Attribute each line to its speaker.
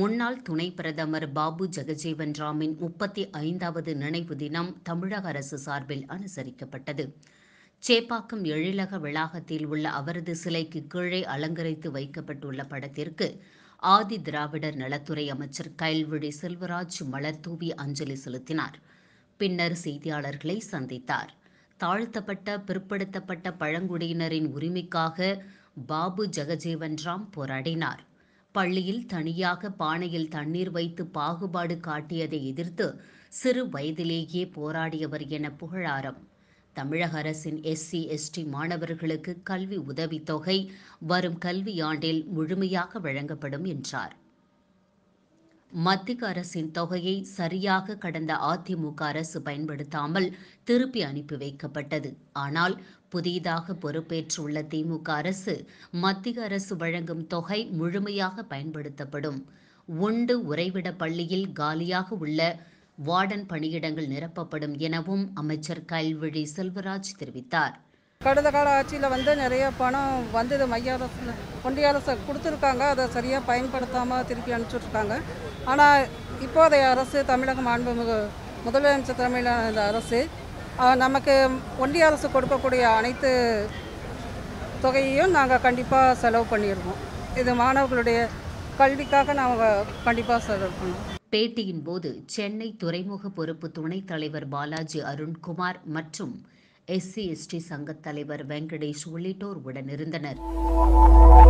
Speaker 1: முன்னாள் துணை பிரதமர் பாபு ஜெகஜீவன் ராமின் முப்பத்தி ஐந்தாவது நினைவு தினம் தமிழக அரசு சார்பில் அனுசரிக்கப்பட்டது சேப்பாக்கம் எழிலக வளாகத்தில் உள்ள அவரது சிலைக்கு கீழே அலங்கரித்து வைக்கப்பட்டுள்ள படத்திற்கு ஆதி திராவிடர் நலத்துறை அமைச்சர் கைல்விழி செல்வராஜ் மலர்தூவி தூவி அஞ்சலி செலுத்தினார் பின்னர் செய்தியாளர்களை சந்தித்தார் தாழ்த்தப்பட்ட பிற்படுத்தப்பட்ட பழங்குடியினரின் உரிமைக்காக பாபு ஜெகஜீவன் ராம் போராடினார் பள்ளியில் தனியாக பானையில் தண்ணீர் வைத்து பாகுபாடு காட்டியதை எதிர்த்து சிறு வயதிலேயே போராடியவர் என புகழாரம் தமிழக அரசின் எஸ்சி எஸ்டி மாணவர்களுக்கு கல்வி உதவித்தொகை வரும் கல்வியாண்டில் முழுமையாக வழங்கப்படும் என்றார் மத்திய அரசின் தொகையை சரியாக கடந்த அதிமுக அரசு பயன்படுத்தாமல் திருப்பி அனுப்பி வைக்கப்பட்டது ஆனால் புதிதாக பொறுப்பேற்றுள்ள திமுக அரசு மத்திய அரசு வழங்கும் தொகை முழுமையாக பயன்படுத்தப்படும் உண்டு உறைவிட பள்ளியில் காலியாக உள்ள வார்டன் பணியிடங்கள் நிரப்பப்படும் எனவும் அமைச்சர் கல்விழி செல்வராஜ் தெரிவித்தார் கடந்த கால ஆட்சியில் வந்து நிறைய
Speaker 2: பணம் வந்தது மைய அரசு ஒன்றிய அரசு கொடுத்துருக்காங்க அதை சரியாக பயன்படுத்தாமல் திருப்பி அனுப்பிச்சுட்ருக்காங்க ஆனால் இப்போதைய அரசு தமிழக மாண்புமிகு முதலமைச்சர் தலைமையிலான அரசு நமக்கு ஒன்றிய அரசு கொடுக்கக்கூடிய அனைத்து தொகையையும் நாங்கள் கண்டிப்பாக செலவு பண்ணியிருக்கோம் இது மாணவர்களுடைய கல்விக்காக நாங்கள்
Speaker 1: கண்டிப்பாக செலவு பண்ணுவோம் பேட்டியின் போது சென்னை துறைமுக பொறுப்பு துணைத் தலைவர் பாலாஜி அருண்குமார் மற்றும் எஸ்சி எஸ்டி சங்கத் தலைவர் வெங்கடேஷ் உள்ளிட்டோர் உடனிருந்தனர்